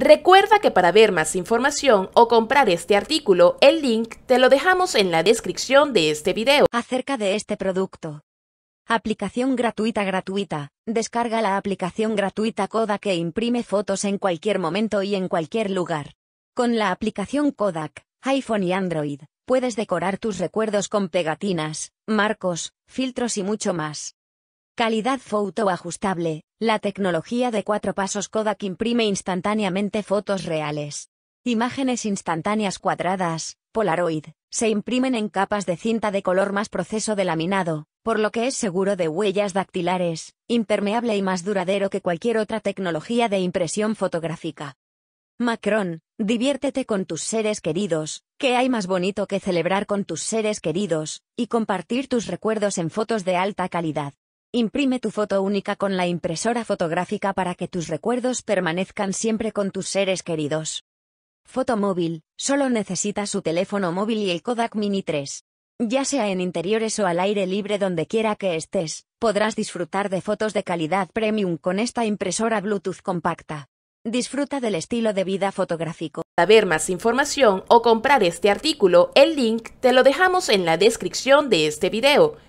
Recuerda que para ver más información o comprar este artículo, el link te lo dejamos en la descripción de este video. Acerca de este producto. Aplicación gratuita gratuita. Descarga la aplicación gratuita Kodak que imprime fotos en cualquier momento y en cualquier lugar. Con la aplicación Kodak, iPhone y Android, puedes decorar tus recuerdos con pegatinas, marcos, filtros y mucho más. Calidad foto ajustable. La tecnología de cuatro pasos Kodak imprime instantáneamente fotos reales. Imágenes instantáneas cuadradas, Polaroid, se imprimen en capas de cinta de color más proceso de laminado, por lo que es seguro de huellas dactilares, impermeable y más duradero que cualquier otra tecnología de impresión fotográfica. Macron, diviértete con tus seres queridos, ¿Qué hay más bonito que celebrar con tus seres queridos, y compartir tus recuerdos en fotos de alta calidad. Imprime tu foto única con la impresora fotográfica para que tus recuerdos permanezcan siempre con tus seres queridos. Foto móvil, solo necesitas su teléfono móvil y el Kodak Mini 3. Ya sea en interiores o al aire libre donde quiera que estés, podrás disfrutar de fotos de calidad premium con esta impresora Bluetooth compacta. Disfruta del estilo de vida fotográfico. Para ver más información o comprar este artículo, el link te lo dejamos en la descripción de este video.